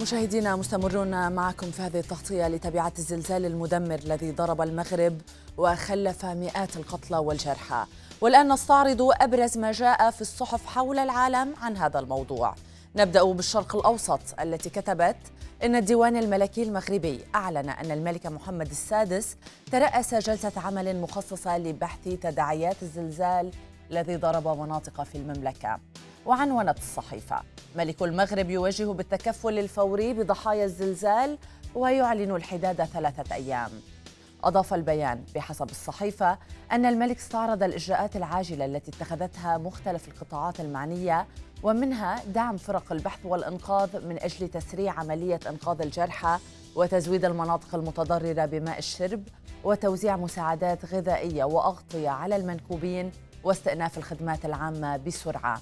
مشاهدينا مستمرون معكم في هذه التغطية لتبعات الزلزال المدمر الذي ضرب المغرب وخلف مئات القتلى والجرحى والآن نستعرض أبرز ما جاء في الصحف حول العالم عن هذا الموضوع نبدأ بالشرق الأوسط التي كتبت إن الديوان الملكي المغربي أعلن أن الملك محمد السادس ترأس جلسة عمل مخصصة لبحث تداعيات الزلزال الذي ضرب مناطق في المملكة وعنونت الصحيفة ملك المغرب يواجه بالتكفل الفوري بضحايا الزلزال ويعلن الحداد ثلاثة أيام أضاف البيان بحسب الصحيفة أن الملك استعرض الإجراءات العاجلة التي اتخذتها مختلف القطاعات المعنية ومنها دعم فرق البحث والإنقاذ من أجل تسريع عملية إنقاذ الجرحى وتزويد المناطق المتضررة بماء الشرب وتوزيع مساعدات غذائية وأغطية على المنكوبين واستئناف الخدمات العامة بسرعة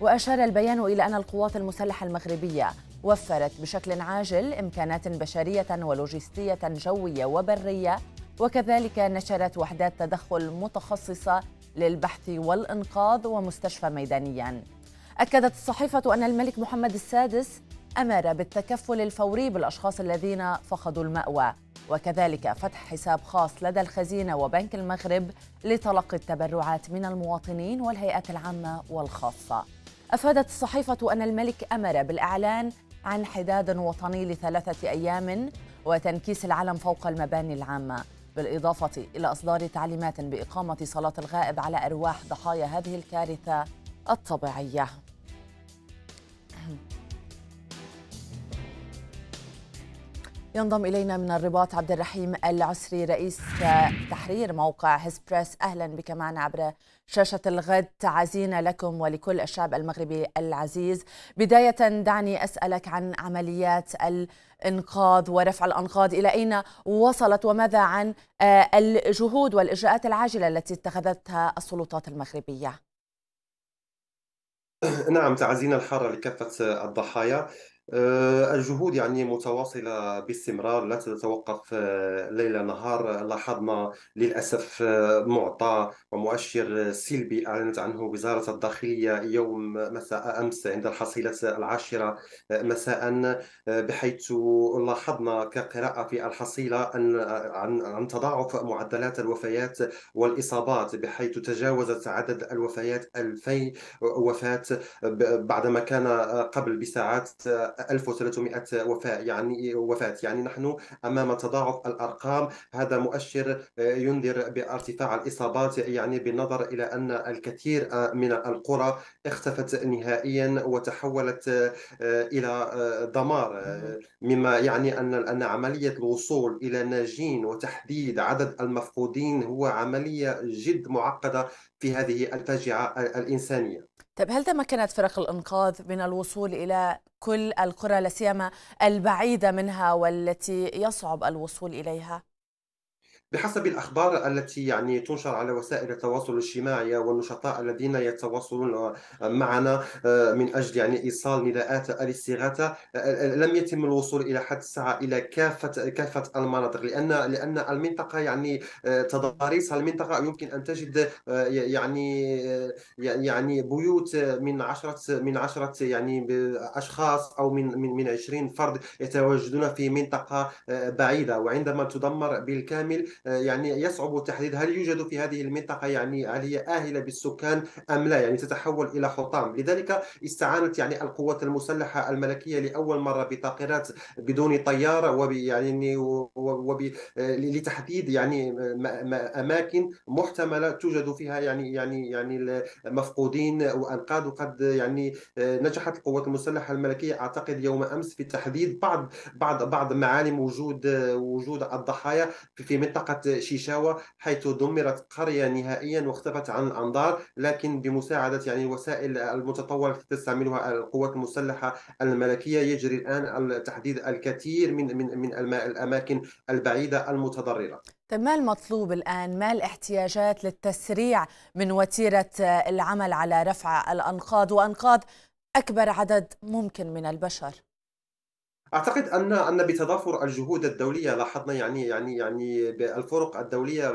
وأشار البيان إلى أن القوات المسلحة المغربية وفرت بشكل عاجل إمكانات بشرية ولوجستية جوية وبرية وكذلك نشرت وحدات تدخل متخصصة للبحث والإنقاذ ومستشفى ميدانياً أكدت الصحيفة أن الملك محمد السادس أمر بالتكفل الفوري بالأشخاص الذين فقدوا المأوى وكذلك فتح حساب خاص لدى الخزينة وبنك المغرب لتلقي التبرعات من المواطنين والهيئات العامة والخاصة أفادت الصحيفة أن الملك أمر بالإعلان عن حداد وطني لثلاثة أيام وتنكيس العلم فوق المباني العامة بالإضافة إلى إصدار تعليمات بإقامة صلاة الغائب على أرواح ضحايا هذه الكارثة الطبيعية ينضم إلينا من الرباط عبد الرحيم العسري رئيس تحرير موقع هسبريس أهلا بك معنا عبر شاشة الغد تعزينا لكم ولكل الشعب المغربي العزيز بداية دعني أسألك عن عمليات الإنقاذ ورفع الأنقاض إلى أين وصلت وماذا عن آه، الجهود والإجراءات العاجلة التي اتخذتها السلطات المغربية نعم تعزينا الحارة لكافة الضحايا آه، الجهود يعني متواصلة باستمرار لا تتوقف آه، ليل نهار لاحظنا للأسف آه، معطى ومؤشر سلبي أعلنت عنه وزارة الداخلية يوم مساء أمس عند الحصيلة العاشرة مساء بحيث لاحظنا كقراءة في الحصيلة أن عن, عن تضاعف معدلات الوفيات والإصابات بحيث تجاوزت عدد الوفيات 2000 وفاة بعدما كان قبل بساعات 1300 وفاة يعني وفاة يعني نحن أمام تضاعف الأرقام هذا مؤشر آه، ينذر بارتفاع الإصابات يعني بالنظر إلى أن الكثير آه، من القرى اختفت نهائيا وتحولت آه، إلى دمار مما يعني أن أن عملية الوصول إلى ناجين وتحديد عدد المفقودين هو عملية جد معقدة في هذه الفاجعة الإنسانية طيب هل تمكنت فرق الإنقاذ من الوصول إلى كل القرى لاسيما البعيدة منها والتي يصعب الوصول إليها؟ بحسب الأخبار التي يعني تنشر على وسائل التواصل الاجتماعي والنشطاء الذين يتواصلون معنا آه، من أجل يعني إيصال نداءات الاستغاثة آه، آه، لم يتم الوصول إلى حد الساعة إلى كافة كافة المناطق لأن لأن المنطقة يعني تضاريس المنطقة يمكن أن تجد يعني يعني بيوت من عشرة من عشرة يعني أشخاص أو من من من 20 فرد يتواجدون في منطقة بعيدة وعندما تدمر بالكامل يعني يصعب تحديد هل يوجد في هذه المنطقة يعني هل هي آهلة بالسكان أم لا يعني تتحول إلى حطام لذلك استعانت يعني القوات المسلحة الملكية لأول مرة بطائرات بدون طيار ويعني يعني وب لتحديد يعني أماكن محتملة توجد فيها يعني يعني يعني المفقودين وأنقاذ وقد يعني نجحت القوات المسلحة الملكية أعتقد يوم أمس في تحديد بعض بعض بعض معالم وجود وجود الضحايا في منطقة منطقة شيشاوا حيث دمرت قرية نهائيا واختفت عن الأنظار لكن بمساعدة يعني الوسائل المتطورة التي تستعملها القوات المسلحة الملكية يجري الآن تحديد الكثير من من من الأماكن البعيدة المتضررة طيب ما المطلوب الآن؟ ما الاحتياجات للتسريع من وتيرة العمل على رفع الأنقاض وأنقاض أكبر عدد ممكن من البشر؟ اعتقد ان ان بتضافر الجهود الدوليه لاحظنا يعني يعني يعني بالفرق الدوليه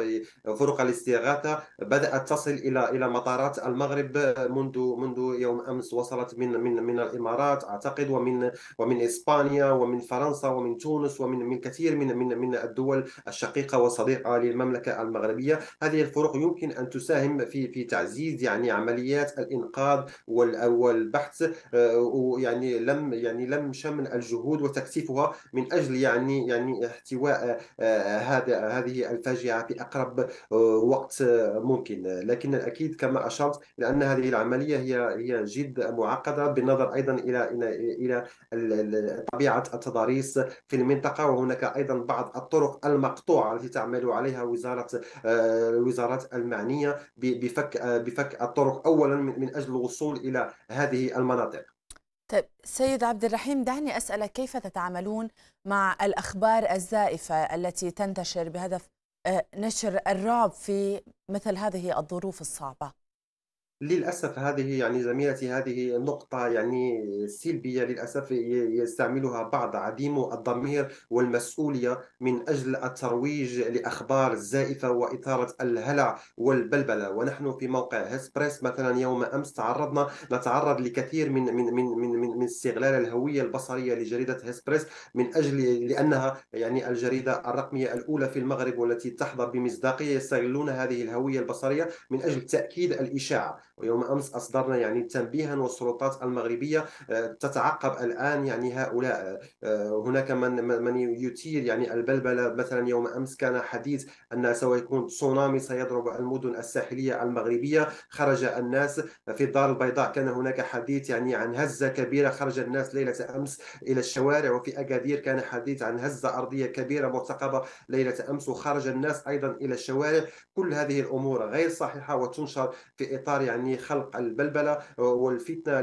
فرق الاستغاثه بدات تصل الى الى مطارات المغرب منذ منذ يوم امس وصلت من من من الامارات اعتقد ومن ومن اسبانيا ومن فرنسا ومن تونس ومن من كثير من من من الدول الشقيقه والصديقه للمملكه المغربيه هذه الفرق يمكن ان تساهم في في تعزيز يعني عمليات الانقاذ والبحث آه، ويعني لم يعني لم شمل الجهود وتكثيفها من اجل يعني يعني احتواء آه، هذا هذه الفاجعه في اقرب آه، وقت آه، ممكن لكن الاكيد كما اشرت لان هذه العمليه هي هي جد معقده بالنظر ايضا الى الى الى طبيعه التضاريس في المنطقه وهناك ايضا بعض الطرق المقطوعه التي تعمل عليها وزاره الوزارات المعنيه بفك بفك الطرق اولا من اجل الوصول الى هذه المناطق سيد عبد الرحيم دعني أسألك كيف تتعاملون مع الأخبار الزائفة التي تنتشر بهدف آه، نشر الرعب في مثل هذه الظروف الصعبة للأسف هذه يعني زميلتي هذه نقطة يعني سلبية للأسف يستعملها بعض عديم الضمير والمسؤولية من أجل الترويج لأخبار زائفة وإثارة الهلع والبلبلة ونحن في موقع هسبريس مثلا يوم أمس تعرضنا نتعرض لكثير من من من من من, من استغلال الهوية البصرية لجريدة هسبريس من أجل لأنها يعني الجريدة الرقمية الأولى في المغرب والتي تحظى بمصداقية يستغلون هذه الهوية البصرية من أجل تأكيد الإشاعة ويوم امس اصدرنا يعني تنبيها والسلطات المغربيه آه، تتعقب الان يعني هؤلاء آه، هناك من من يثير يعني البلبله مثلا يوم امس كان حديث ان يكون تسونامي سيضرب المدن الساحليه المغربيه خرج الناس في الدار البيضاء كان هناك حديث يعني عن هزه كبيره خرج الناس ليله امس الى الشوارع وفي اكادير كان حديث عن هزه ارضيه كبيره مرتقبه ليله امس وخرج الناس ايضا الى الشوارع كل هذه الامور غير صحيحه وتنشر في اطار يعني يعني خلق البلبله والفتنه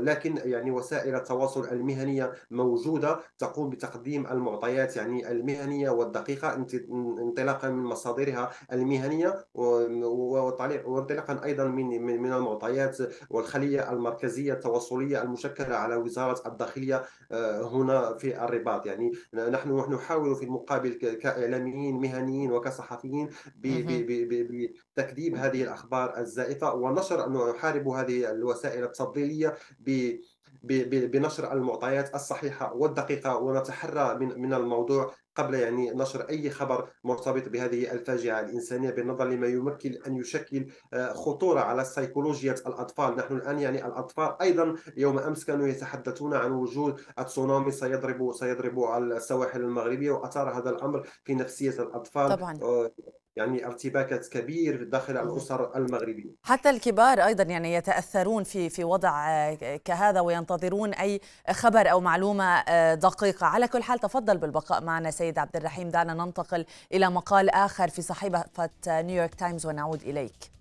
لكن يعني وسائل التواصل المهنيه موجوده تقوم بتقديم المعطيات يعني المهنيه والدقيقه انطلاقا من مصادرها المهنيه وانطلاقا ايضا من من المعطيات والخليه المركزيه التواصليه المشكله على وزاره الداخليه آه، هنا في الرباط يعني نحن نحاول في المقابل كاعلاميين مهنيين وكصحفيين بتكذيب هذه الاخبار الزائفه ونشر انه نحارب هذه الوسائل التضليليه بنشر المعطيات الصحيحه والدقيقه ونتحرى من من الموضوع قبل يعني نشر اي خبر مرتبط بهذه الفاجعه الانسانيه بالنظر لما يمكن ان يشكل آه، خطوره على سيكولوجيه الاطفال، نحن الان يعني الاطفال ايضا يوم امس كانوا يتحدثون عن وجود التسونامي سيضرب سيضرب السواحل المغربيه واثار هذا الامر في نفسيه الاطفال طبعا. آه، يعني ارتباكات كبير داخل الاسر المغربيه حتى الكبار ايضا يعني يتاثرون في في وضع آه، كهذا وينتظرون اي خبر او معلومه آه، دقيقه على كل حال تفضل بالبقاء معنا سيد عبد الرحيم دعنا ننتقل الى مقال اخر في صحيفه نيويورك تايمز ونعود اليك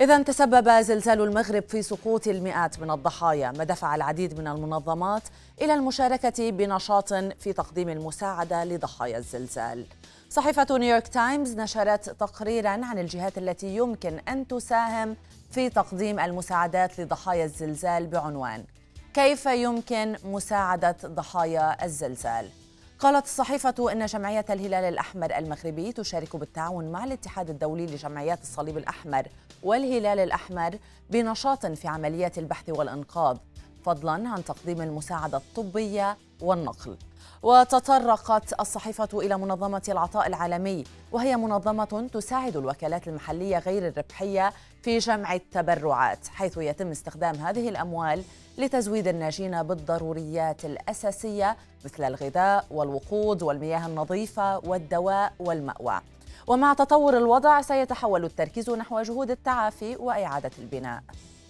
إذا تسبب زلزال المغرب في سقوط المئات من الضحايا، ما دفع العديد من المنظمات إلى المشاركة بنشاط في تقديم المساعدة لضحايا الزلزال. صحيفة نيويورك تايمز نشرت تقريرا عن الجهات التي يمكن أن تساهم في تقديم المساعدات لضحايا الزلزال بعنوان: كيف يمكن مساعدة ضحايا الزلزال؟ قالت الصحيفة أن جمعية الهلال الأحمر المغربي تشارك بالتعاون مع الاتحاد الدولي لجمعيات الصليب الأحمر والهلال الأحمر بنشاط في عمليات البحث والإنقاذ فضلا عن تقديم المساعدة الطبية والنقل وتطرقت الصحيفة إلى منظمة العطاء العالمي وهي منظمة تساعد الوكالات المحلية غير الربحية في جمع التبرعات حيث يتم استخدام هذه الأموال لتزويد الناجين بالضروريات الأساسية مثل الغذاء والوقود والمياه النظيفة والدواء والمأوى ومع تطور الوضع سيتحول التركيز نحو جهود التعافي وإعادة البناء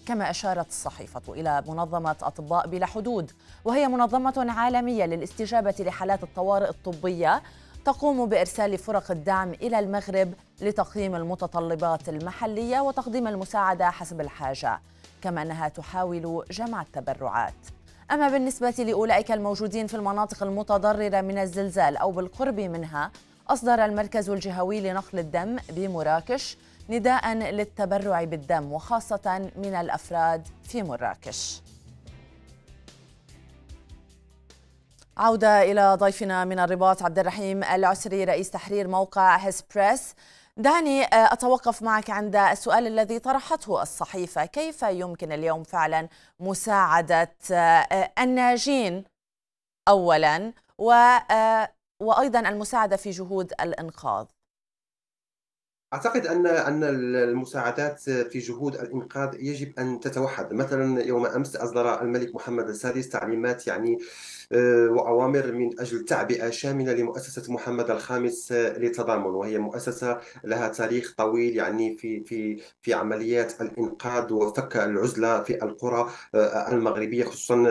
كما أشارت الصحيفة إلى منظمة أطباء بلا حدود وهي منظمة عالمية للاستجابة لحالات الطوارئ الطبية تقوم بإرسال فرق الدعم إلى المغرب لتقييم المتطلبات المحلية وتقديم المساعدة حسب الحاجة كما أنها تحاول جمع التبرعات أما بالنسبة لأولئك الموجودين في المناطق المتضررة من الزلزال أو بالقرب منها أصدر المركز الجهوي لنقل الدم بمراكش نداء للتبرع بالدم وخاصة من الأفراد في مراكش عودة إلى ضيفنا من الرباط عبد الرحيم العسري رئيس تحرير موقع هسبريس دعني آه، أتوقف معك عند السؤال الذي طرحته الصحيفة كيف يمكن اليوم فعلا مساعدة آه، الناجين أولا و آه، وأيضا المساعدة في جهود الإنقاذ اعتقد ان ان المساعدات في جهود الانقاذ يجب ان تتوحد مثلا يوم امس اصدر الملك محمد السادس تعليمات يعني آه، وأوامر من أجل تعبئة شاملة لمؤسسة محمد الخامس للتضامن آه، وهي مؤسسة لها تاريخ طويل يعني في في في عمليات الإنقاذ وفك العزلة في القرى آه، المغربية خصوصا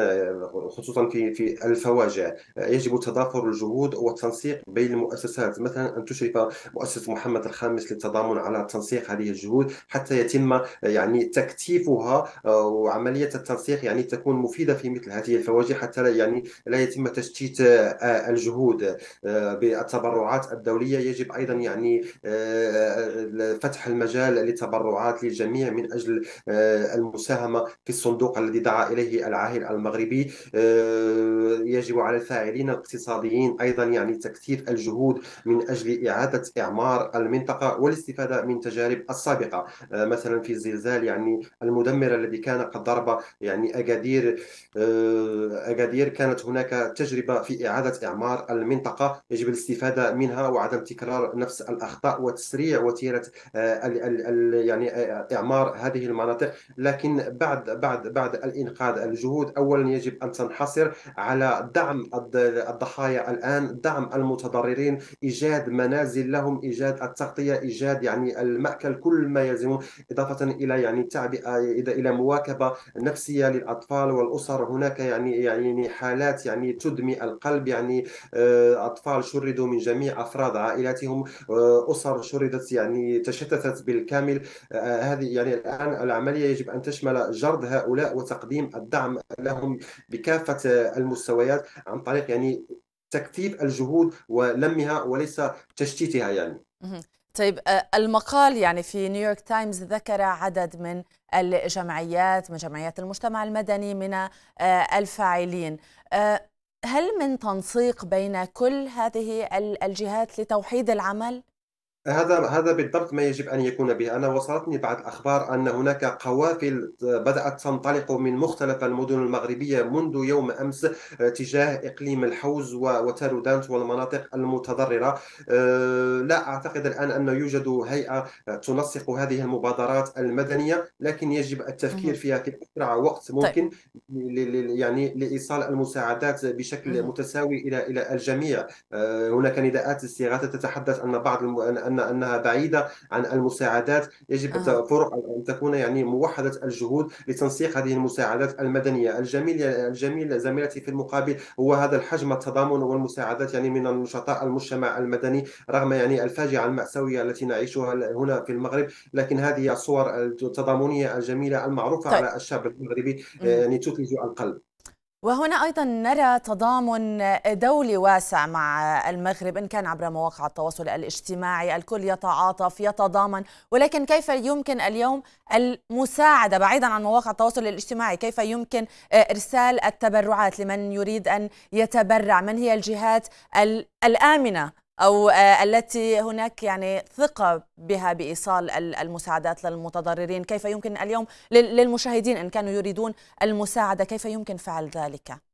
خصوصا في في الفواجع يجب تضافر الجهود والتنسيق بين المؤسسات مثلا أن تشرف مؤسسة محمد الخامس للتضامن على تنسيق هذه الجهود حتى يتم يعني تكتيفها وعملية التنسيق يعني تكون مفيدة في مثل هذه الفواجع حتى يعني لا يتم تشتيت آه، آه، الجهود آه، بالتبرعات الدوليه يجب ايضا يعني فتح المجال للتبرعات للجميع من اجل المساهمه في الصندوق الذي دعا اليه العاهل المغربي يجب على الفاعلين الاقتصاديين ايضا يعني تكثيف الجهود من اجل اعاده اعمار المنطقه والاستفاده من تجارب السابقه مثلا في الزلزال يعني المدمر الذي كان قد ضرب يعني اكادير اكادير كانت هنا هناك تجربة في إعادة إعمار المنطقة يجب الاستفادة منها وعدم تكرار نفس الأخطاء وتسريع وتيرة آه، يعني آه، إعمار هذه المناطق لكن بعد بعد بعد الإنقاذ الجهود أولا يجب أن تنحصر على دعم الضحايا الآن دعم المتضررين إيجاد منازل لهم إيجاد التغطية إيجاد يعني المأكل كل ما يلزم إضافة إلى يعني تعبئة آه، إلى مواكبة نفسية للأطفال والأسر هناك يعني يعني حالات يعني تدمي القلب يعني آه، اطفال شردوا من جميع افراد عائلاتهم آه، اسر شردت يعني تشتتت بالكامل آه، هذه يعني الان العمليه يجب ان تشمل جرد هؤلاء وتقديم الدعم لهم بكافه المستويات عن طريق يعني تكثيف الجهود ولمها وليس تشتيتها يعني طيب آه، المقال يعني في نيويورك تايمز ذكر عدد من الجمعيات من جمعيات المجتمع المدني من آه، الفاعلين آه، هل من تنسيق بين كل هذه الجهات لتوحيد العمل؟ هذا هذا بالضبط ما يجب ان يكون به، انا وصلتني بعض الاخبار ان هناك قوافل بدات تنطلق من مختلف المدن المغربيه منذ يوم امس آه، تجاه اقليم الحوز وتارودانت والمناطق المتضرره، آه، لا اعتقد الان انه يوجد هيئه تنسق هذه المبادرات المدنيه، لكن يجب التفكير فيها في اسرع وقت طيب. ممكن يعني لايصال المساعدات بشكل متساوي الى الى الجميع، آه، هناك نداءات استغاثه تتحدث ان بعض أن أنها بعيدة عن المساعدات يجب آه. التفرع أن تكون يعني موحدة الجهود لتنسيق هذه المساعدات المدنية الجميل الجميل زميلتي في المقابل هو هذا الحجم التضامن والمساعدات يعني من النشطاء المجتمع المدني رغم يعني الفاجعة المأساوية التي نعيشها هنا في المغرب لكن هذه الصور التضامنية الجميلة المعروفة طيب. على الشعب المغربي يعني تثلج القلب وهنا ايضا نرى تضامن دولي واسع مع المغرب ان كان عبر مواقع التواصل الاجتماعي، الكل يتعاطف يتضامن، ولكن كيف يمكن اليوم المساعده بعيدا عن مواقع التواصل الاجتماعي، كيف يمكن ارسال التبرعات لمن يريد ان يتبرع؟ من هي الجهات الامنه أو آه، التي هناك يعني ثقة بها بإيصال المساعدات للمتضررين كيف يمكن اليوم للمشاهدين إن كانوا يريدون المساعدة كيف يمكن فعل ذلك؟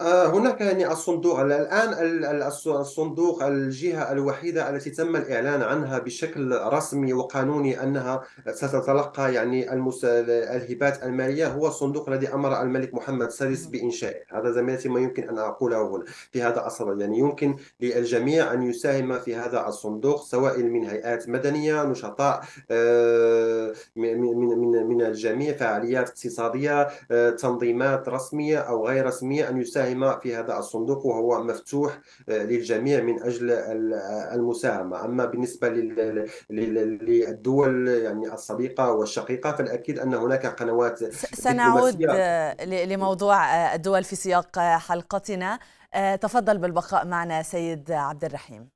آه، هناك يعني الصندوق الآن الصندوق الجهة الوحيدة التي تم الإعلان عنها بشكل رسمي وقانوني أنها ستتلقى يعني الهبات المالية هو الصندوق الذي أمر الملك محمد السادس بإنشائه هذا زميلتي ما يمكن أن أقوله هنا في هذا الصدد يعني يمكن للجميع أن يساهم في هذا الصندوق سواء من هيئات مدنية نشطاء آه، من من من الجميع فعاليات اقتصادية آه، تنظيمات رسمية أو غير رسمية أن يساهم المساهمة في هذا الصندوق وهو مفتوح آه، للجميع من أجل آه، المساهمة أما بالنسبة للدول يعني الصديقة والشقيقة فالأكيد أن هناك قنوات سنعود آه، لموضوع الدول في سياق حلقتنا تفضل بالبقاء معنا سيد عبد الرحيم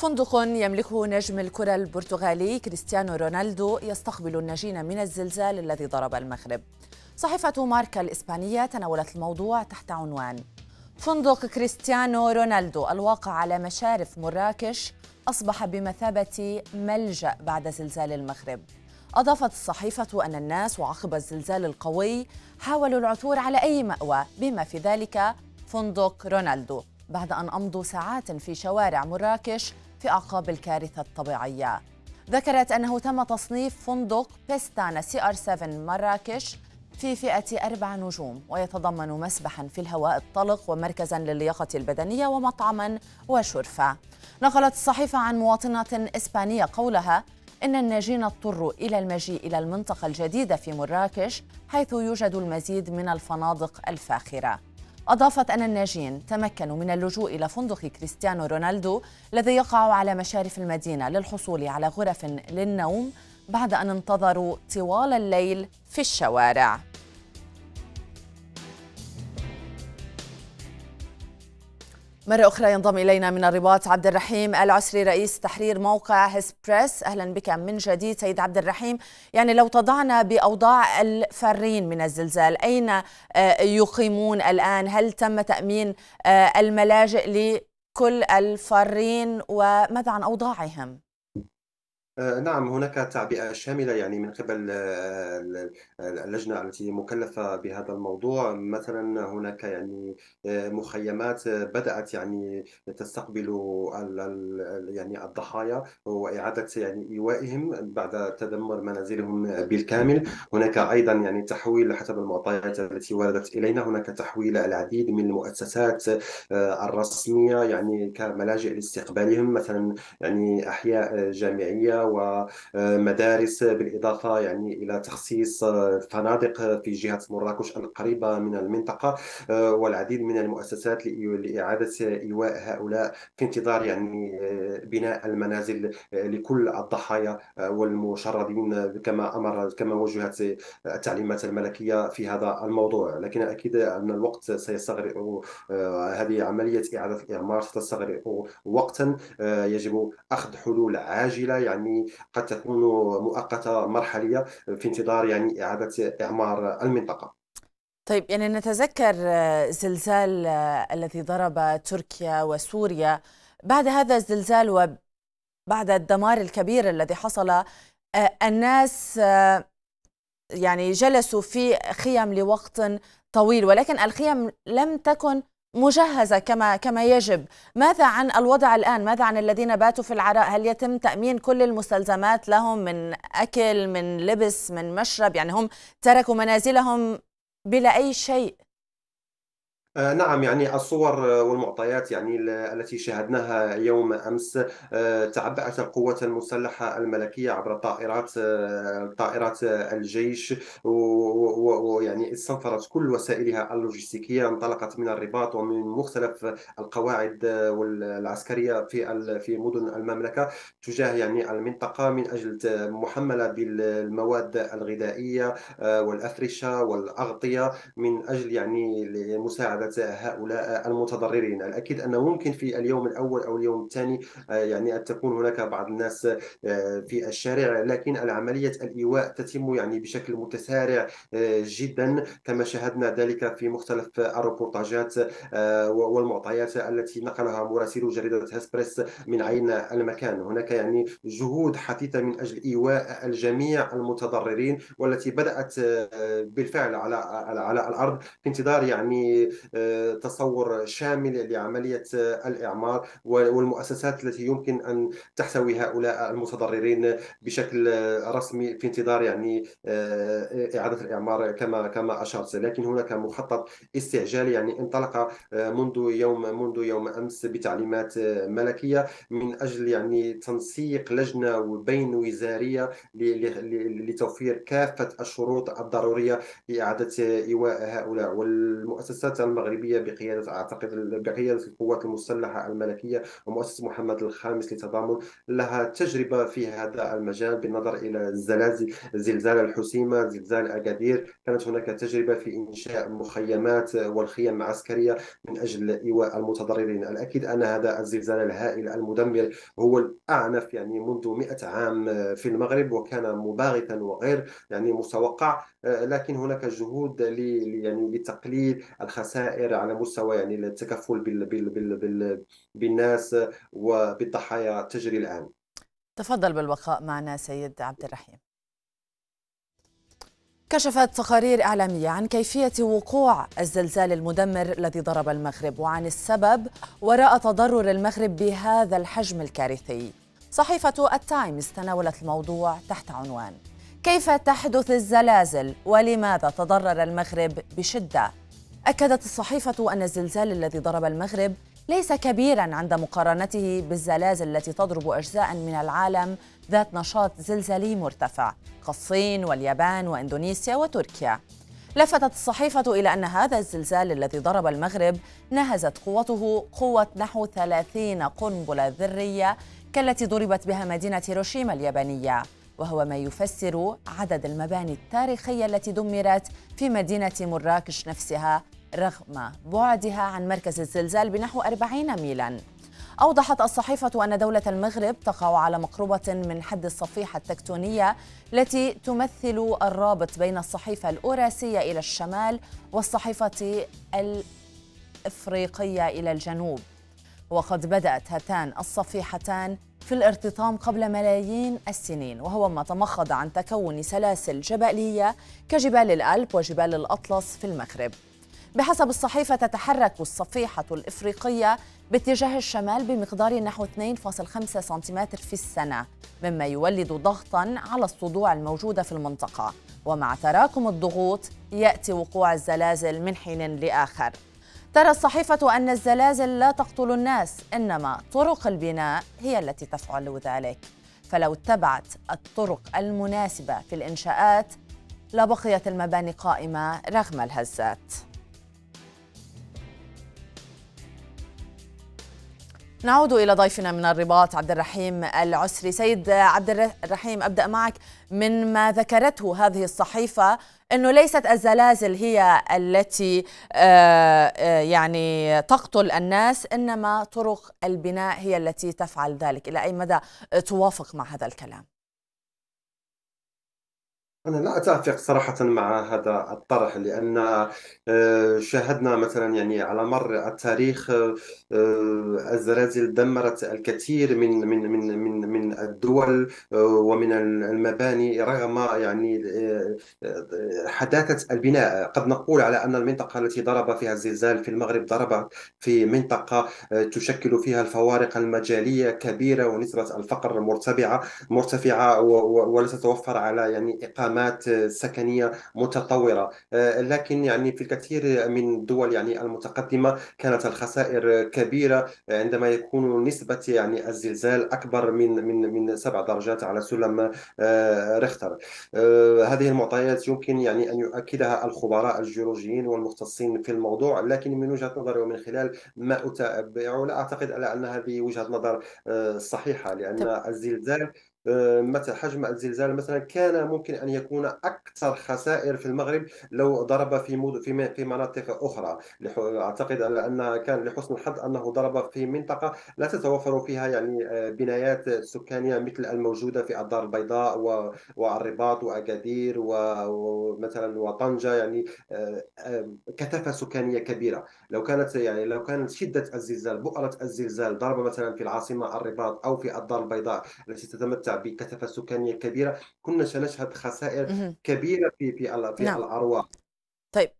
فندق يملكه نجم الكرة البرتغالي كريستيانو رونالدو يستقبل الناجين من الزلزال الذي ضرب المغرب. صحيفة ماركا الإسبانية تناولت الموضوع تحت عنوان فندق كريستيانو رونالدو الواقع على مشارف مراكش أصبح بمثابة ملجأ بعد زلزال المغرب. أضافت الصحيفة أن الناس وعقب الزلزال القوي حاولوا العثور على أي مأوى بما في ذلك فندق رونالدو بعد أن أمضوا ساعات في شوارع مراكش في أعقاب الكارثة الطبيعية ذكرت أنه تم تصنيف فندق بيستانا سي آر 7 مراكش في فئة أربع نجوم ويتضمن مسبحا في الهواء الطلق ومركزا للياقة البدنية ومطعما وشرفة نقلت الصحيفة عن مواطنة إسبانية قولها إن الناجين اضطروا إلى المجيء إلى المنطقة الجديدة في مراكش حيث يوجد المزيد من الفنادق الفاخرة أضافت أن الناجين تمكنوا من اللجوء إلى فندق كريستيانو رونالدو الذي يقع على مشارف المدينة للحصول على غرف للنوم بعد أن انتظروا طوال الليل في الشوارع مرة أخرى ينضم إلينا من الرباط عبد الرحيم العسري رئيس تحرير موقع هسبريس أهلا بك من جديد سيد عبد الرحيم يعني لو تضعنا بأوضاع الفارين من الزلزال أين آه، يقيمون الآن هل تم تأمين آه، الملاجئ لكل الفارين وماذا عن أوضاعهم؟ آه، نعم هناك تعبئة شاملة يعني من قبل آه، اللجنة التي مكلفة بهذا الموضوع مثلا هناك يعني آه، مخيمات بدأت يعني تستقبل يعني الضحايا وإعادة يعني إيوائهم بعد تدمر منازلهم بالكامل هناك أيضا يعني تحويل حسب المعطيات التي وردت إلينا هناك تحويل العديد من المؤسسات الرسمية يعني كملاجئ لاستقبالهم مثلا يعني أحياء جامعية ومدارس بالاضافه يعني الى تخصيص فنادق في جهه مراكش القريبه من المنطقه آه، والعديد من المؤسسات لاعاده ايواء هؤلاء في انتظار يعني آه، بناء المنازل لكل الضحايا آه، والمشردين كما امر كما وجهت التعليمات الملكيه في هذا الموضوع لكن اكيد ان الوقت سيستغرق هذه عمليه اعاده الاعمار ستستغرق وقتا يجب اخذ حلول عاجله يعني قد تكون مؤقته مرحليه في انتظار يعني اعاده اعمار المنطقه طيب يعني نتذكر آه، زلزال آه، الذي ضرب تركيا وسوريا بعد هذا الزلزال وبعد الدمار الكبير الذي حصل آه، الناس يعني جلسوا في خيم لوقت طويل ولكن الخيم لم تكن مجهزه كما كما يجب، ماذا عن الوضع الان؟ ماذا عن الذين باتوا في العراء؟ هل يتم تامين كل المستلزمات لهم من اكل، من لبس، من مشرب؟ يعني هم تركوا منازلهم بلا اي شيء. آه، نعم يعني الصور آه، والمعطيات يعني التي شاهدناها يوم أمس آه، تعبأت القوات المسلحة الملكية عبر طائرات طائرات الجيش ويعني استنفرت كل وسائلها اللوجستيكية انطلقت من الرباط ومن مختلف القواعد العسكرية في في مدن المملكة تجاه يعني المنطقة من أجل محملة بالمواد الغذائية والأفرشة والأغطية من أجل يعني مساعدة مساعده هؤلاء المتضررين الاكيد انه ممكن في اليوم الاول او اليوم الثاني آه، يعني ان تكون هناك بعض الناس آه، في الشارع لكن العمليه الايواء تتم يعني بشكل متسارع آه، جدا كما شاهدنا ذلك في مختلف الروبورتاجات والمعطيات التي نقلها مراسل جريده هسبريس من عين المكان هناك يعني جهود حثيثه من اجل ايواء الجميع المتضررين والتي بدات بالفعل على على الارض في انتظار يعني تصور شامل لعملية الإعمار والمؤسسات التي يمكن أن تحتوي هؤلاء المتضررين بشكل رسمي في انتظار يعني آه، إعادة الإعمار كما كما أشرت لكن هناك مخطط استعجالي يعني انطلق آه، منذ يوم منذ يوم أمس بتعليمات آه، ملكية من أجل يعني تنسيق لجنة بين وزارية لتوفير كافة الشروط الضرورية لإعادة إيواء هؤلاء والمؤسسات المغربية بقيادة أعتقد بقيادة القوات المسلحة الملكية ومؤسسه محمد الخامس للتضامن لها تجربة في هذا المجال بالنظر إلى الزلازل زلزال الحسيمة زلزال أكادير كانت هناك تجربة في إنشاء مخيمات والخيام العسكريه من أجل إيواء المتضررين الأكيد أن هذا الزلزال الهائل المدمر هو الأعنف يعني منذ 100 عام في المغرب وكان مباغتا وغير يعني متوقع آه، لكن هناك جهود يعني لتقليل الخسائر على مستوى يعني التكفل بال بال بال بال بالناس وبالضحايا تجري الآن تفضل بالبقاء معنا سيد عبد الرحيم كشفت تقارير إعلامية عن كيفية وقوع الزلزال المدمر الذي ضرب المغرب وعن السبب وراء تضرر المغرب بهذا الحجم الكارثي صحيفة التايمز تناولت الموضوع تحت عنوان كيف تحدث الزلازل ولماذا تضرر المغرب بشدة؟ أكدت الصحيفة أن الزلزال الذي ضرب المغرب ليس كبيرا عند مقارنته بالزلازل التي تضرب أجزاء من العالم ذات نشاط زلزالي مرتفع كالصين واليابان وإندونيسيا وتركيا لفتت الصحيفة إلى أن هذا الزلزال الذي ضرب المغرب نهزت قوته قوة نحو 30 قنبلة ذرية كالتي ضربت بها مدينة هيروشيما اليابانية وهو ما يفسر عدد المباني التاريخية التي دمرت في مدينة مراكش نفسها رغم بعدها عن مركز الزلزال بنحو 40 ميلاً أوضحت الصحيفة أن دولة المغرب تقع على مقربة من حد الصفيحة التكتونية التي تمثل الرابط بين الصحيفة الأوراسية إلى الشمال والصحيفة الإفريقية إلى الجنوب وقد بدأت هاتان الصفيحتان في الارتطام قبل ملايين السنين وهو ما تمخض عن تكون سلاسل جبلية كجبال الألب وجبال الأطلس في المغرب بحسب الصحيفة تتحرك الصفيحة الإفريقية باتجاه الشمال بمقدار نحو 2.5 سنتيمتر في السنة مما يولد ضغطا على الصدوع الموجودة في المنطقة ومع تراكم الضغوط يأتي وقوع الزلازل من حين لآخر ترى الصحيفة أن الزلازل لا تقتل الناس إنما طرق البناء هي التي تفعل ذلك فلو اتبعت الطرق المناسبة في الإنشاءات لبقيت المباني قائمة رغم الهزات نعود إلى ضيفنا من الرباط عبد الرحيم العسري سيد عبد الرحيم أبدأ معك من ما ذكرته هذه الصحيفة أنه ليست الزلازل هي التي آه، آه، يعني تقتل الناس إنما طرق البناء هي التي تفعل ذلك إلى أي مدى توافق مع هذا الكلام؟ أنا لا أتفق صراحة مع هذا الطرح لأن آه، شاهدنا مثلا يعني على مر التاريخ الزلازل دمرت الكثير من من من من من الدول آه، ومن المباني رغم يعني آه، حداثة البناء قد نقول على أن المنطقة التي ضرب فيها الزلزال في المغرب ضرب في منطقة آه، تشكل فيها الفوارق المجالية كبيرة ونسبة الفقر مرتفعة مرتفعة ولا تتوفر على يعني إقامات سكنية متطورة لكن يعني في الكثير من الدول يعني المتقدمة كانت الخسائر كبيرة عندما يكون نسبة يعني الزلزال أكبر من من من سبع درجات على سلم آه، ريختر آه، هذه المعطيات يمكن يعني أن يؤكدها الخبراء الجيولوجيين والمختصين في الموضوع لكن من وجهة نظري ومن خلال ما أتابعه لا أعتقد على أن هذه وجهة نظر آه، صحيحة لأن الزلزال آه، مثلا حجم الزلزال مثلا كان ممكن ان يكون اكثر خسائر في المغرب لو ضرب في في في مناطق اخرى اعتقد ان كان لحسن الحظ انه ضرب في منطقه لا تتوفر فيها يعني آه، بنايات سكانيه مثل الموجوده في الدار البيضاء والرباط واكادير ومثلا وطنجه يعني آه، كثافه سكانيه كبيره لو كانت يعني لو كانت شده الزلزال بؤره الزلزال ضربه مثلا في العاصمه الرباط او في الدار البيضاء التي تتمتع بكثافه سكانيه كبيره كنا سنشهد خسائر كبيره في في في نعم. الارواح طيب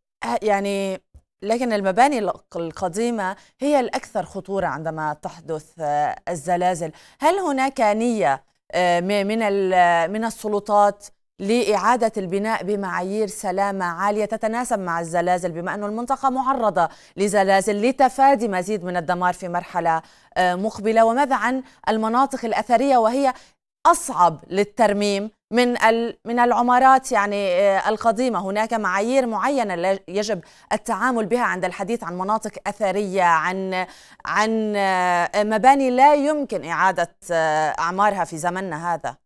يعني لكن المباني القديمة هي الأكثر خطورة عندما تحدث آه، الزلازل هل هناك نية آه، من آه، من السلطات لإعادة البناء بمعايير سلامة عالية تتناسب مع الزلازل بما أن المنطقة معرضة لزلازل لتفادي مزيد من الدمار في مرحلة آه، مقبلة وماذا عن المناطق الأثرية وهي أصعب للترميم من من العمارات يعني آه، القديمة هناك معايير معينة يجب التعامل بها عند الحديث عن مناطق أثرية عن عن آه، مباني لا يمكن إعادة أعمارها في زمننا هذا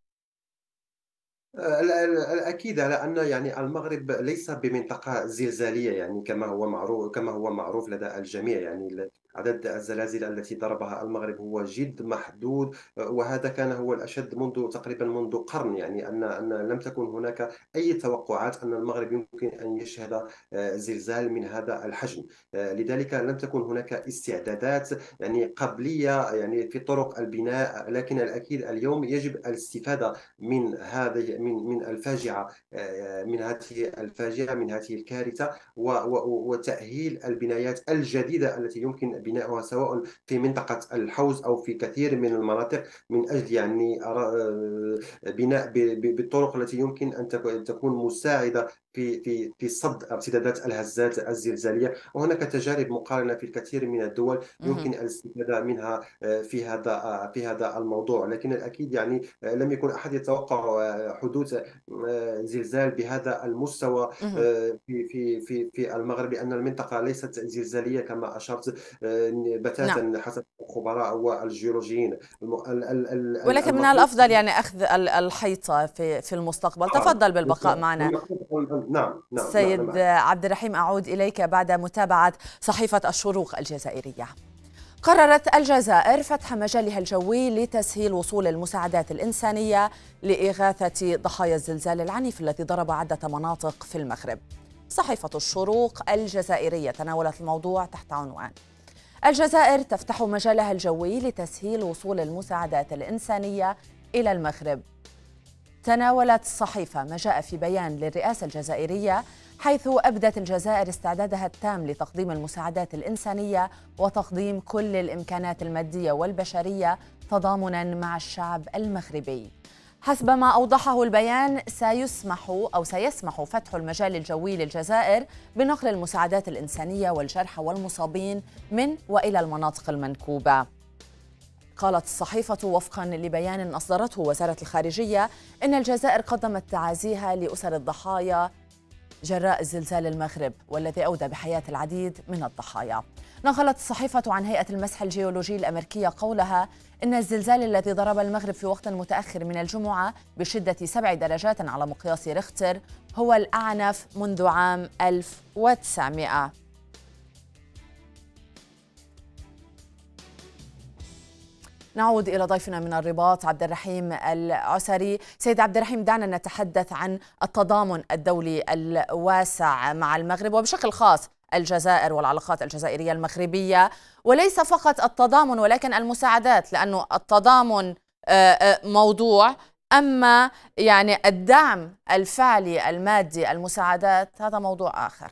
الاكيد آه، على ان يعني المغرب ليس بمنطقه زلزاليه يعني كما هو معروف كما هو معروف لدى الجميع يعني عدد الزلازل التي ضربها المغرب هو جد محدود وهذا كان هو الاشد منذ تقريبا منذ قرن يعني ان ان لم تكن هناك اي توقعات ان المغرب يمكن ان يشهد آه، زلزال من هذا الحجم آه، لذلك لم تكن هناك استعدادات يعني قبليه يعني في طرق البناء لكن الاكيد اليوم يجب الاستفاده من هذه من من الفاجعه آه، من هذه الفاجعه من هذه الكارثه وتاهيل البنايات الجديده التي يمكن بنائها سواء في منطقة الحوز أو في كثير من المناطق من أجل يعني آه، بناء بالطرق التي يمكن أن تكون مساعدة في في في صد ارتدادات الهزات الزلزاليه وهناك تجارب مقارنه في الكثير من الدول يمكن الاستفاده منها آه، في هذا آه، في هذا الموضوع لكن الاكيد يعني آه، لم يكن احد يتوقع حدوث زلزال بهذا المستوى في في في في المغرب لان المنطقه ليست زلزاليه كما اشرت بتاتا نعم. حسب الخبراء والجيولوجيين ولكن من الافضل يعني اخذ الحيطه في في المستقبل تفضل بالبقاء معنا نعم،, نعم نعم سيد نعم. عبد الرحيم أعود إليك بعد متابعة صحيفة الشروق الجزائرية قررت الجزائر فتح مجالها الجوي لتسهيل وصول المساعدات الإنسانية لإغاثة ضحايا الزلزال العنيف الذي ضرب عدة مناطق في المغرب صحيفة الشروق الجزائرية تناولت الموضوع تحت عنوان الجزائر تفتح مجالها الجوي لتسهيل وصول المساعدات الإنسانية إلى المغرب تناولت الصحيفة ما جاء في بيان للرئاسة الجزائرية حيث أبدت الجزائر استعدادها التام لتقديم المساعدات الإنسانية وتقديم كل الإمكانات المادية والبشرية تضامنا مع الشعب المغربي حسب ما أوضحه البيان سيسمح أو سيسمح فتح المجال الجوي للجزائر بنقل المساعدات الإنسانية والجرحى والمصابين من وإلى المناطق المنكوبة قالت الصحيفة وفقا لبيان أصدرته وزارة الخارجية أن الجزائر قدمت تعازيها لأسر الضحايا جراء زلزال المغرب والذي أودى بحياة العديد من الضحايا نقلت الصحيفة عن هيئة المسح الجيولوجي الأمريكية قولها إن الزلزال الذي ضرب المغرب في وقت متأخر من الجمعة بشدة سبع درجات على مقياس ريختر هو الأعنف منذ عام 1900 نعود إلى ضيفنا من الرباط عبد الرحيم العسري سيد عبد الرحيم دعنا نتحدث عن التضامن الدولي الواسع مع المغرب وبشكل خاص الجزائر والعلاقات الجزائرية المغربية وليس فقط التضامن ولكن المساعدات لأنه التضامن آه، آه، موضوع أما يعني الدعم الفعلي المادي المساعدات هذا موضوع آخر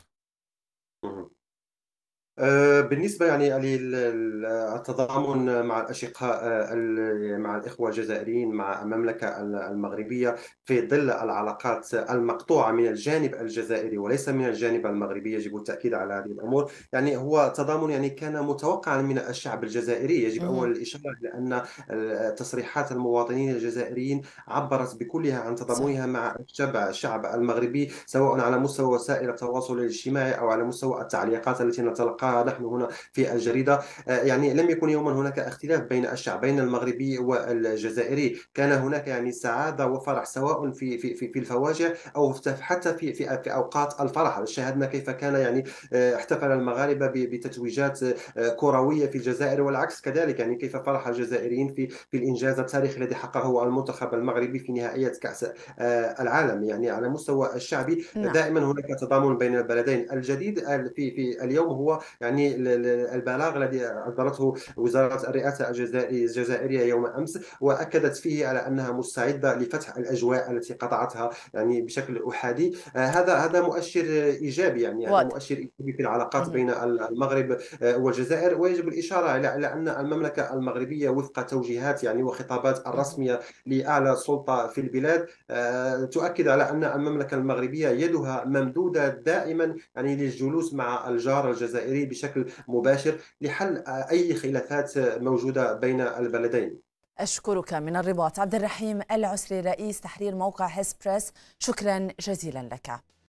آه، بالنسبة يعني للتضامن مع الأشقاء آه، مع الإخوة الجزائريين مع المملكة المغربية في ظل العلاقات المقطوعة من الجانب الجزائري وليس من الجانب المغربي يجب التأكيد على هذه الأمور يعني هو تضامن يعني كان متوقعا من الشعب الجزائري يجب أولا الإشارة إلى أن تصريحات المواطنين الجزائريين عبرت بكلها عن تضامنها مع الشعب الشعب المغربي سواء على مستوى وسائل التواصل الاجتماعي أو على مستوى التعليقات التي نتلقى نلقاها نحن هنا في الجريدة آه، يعني لم يكن يوما هناك اختلاف بين الشعبين المغربي والجزائري كان هناك يعني سعادة وفرح سواء في في في, في الفواجع أو حتى في في, في أوقات الفرح شاهدنا كيف كان يعني آه، احتفل المغاربة بتتويجات آه، كروية في الجزائر والعكس كذلك يعني كيف فرح الجزائريين في في الإنجاز التاريخي الذي حققه المنتخب المغربي في نهائية كأس العالم يعني على مستوى الشعبي نعم. دائما هناك تضامن بين البلدين الجديد في في اليوم هو يعني البلاغ الذي أصدرته وزارة الرئاسة الجزائرية يوم أمس وأكدت فيه على أنها مستعدة لفتح الأجواء التي قطعتها يعني بشكل أحادي آه، هذا هذا مؤشر إيجابي يعني يعني مؤشر إيجابي في العلاقات بين المغرب آه، والجزائر ويجب الإشارة على أن المملكة المغربية وفق توجيهات يعني وخطابات الرسمية لأعلى سلطه في البلاد آه، تؤكد على أن المملكة المغربية يدها ممدودة دائما يعني للجلوس مع الجار الجزائري العسكري بشكل مباشر لحل أي خلافات موجودة بين البلدين أشكرك من الرباط عبد الرحيم العسري رئيس تحرير موقع هسبريس شكرا جزيلا لك